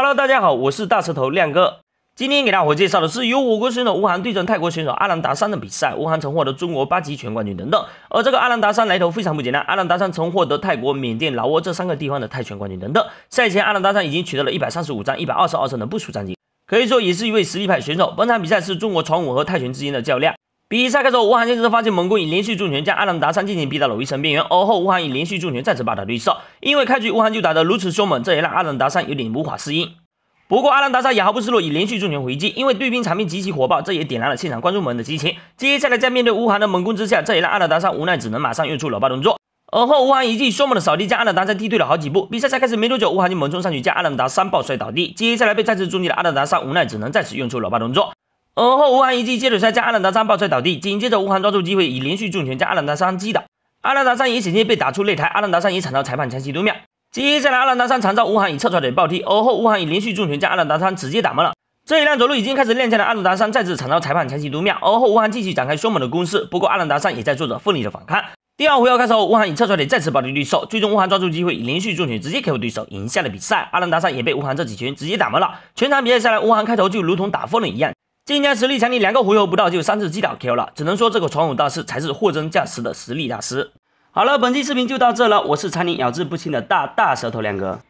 Hello，大家好，我是大舌头亮哥。今天给大伙介绍的是由我国选手吴晗对阵泰国选手阿兰达山的比赛。吴晗曾获得中国八级拳冠军等等。而这个阿兰达山来头非常不简单，阿兰达山曾获得泰国、缅甸、老挝这三个地方的泰拳冠军等等。赛前，阿兰达山已经取得了135战122胜的不署战绩，可以说也是一位实力派选手。本场比赛是中国传武和泰拳之间的较量。比赛开始，吴涵先生发起猛攻，以连续重拳将阿兰达桑进行逼到了围城边缘。而后吴涵以连续重拳再次把他对上。因为开局吴涵就打得如此凶猛，这也让阿兰达桑有点无法适应。不过阿兰达桑也毫不示弱，以连续重拳回击。因为对拼场面极其火爆，这也点燃了现场观众们的激情。接下来在面对吴涵的猛攻之下，这也让阿兰达桑无奈只能马上用出老爸动作。而后吴涵一记凶猛的扫地，将阿兰达桑踢退了好几步。比赛才开始没多久，吴涵就猛冲上去，将阿兰达桑抱摔倒地。接下来被再次重击的阿兰达桑无奈只能再次用出老爸动作。而后吴涵一记接腿摔将阿兰达三抱摔倒地，紧接着吴涵抓住机会以连续重拳将阿兰达三击倒。阿兰达三也险些被打出擂台，阿兰达三也惨遭裁判强行读秒。接下来阿兰达三惨遭吴涵以侧踹腿暴踢，而后吴涵以连续重拳将阿兰达三直接打懵了。这一辆走路已经开始练跄的阿兰达三再次惨遭裁判强行读秒，而后吴涵继续展开凶猛的攻势，不过阿兰达三也在做着奋力的反抗。第二回合开始后，吴涵以侧踹腿再次暴踢对手，最终吴涵抓住机会以连续重拳直接 KO 对手赢下了比赛。阿兰达三也被吴涵这几拳直接打懵了。全场比赛下来，吴涵开头就如同打疯了一样。今家实力强，你两个回合不到就三次击倒 Q 了，只能说这个传武大师才是货真价实的实力大师。好了，本期视频就到这了，我是常年咬字不清的大大舌头亮哥。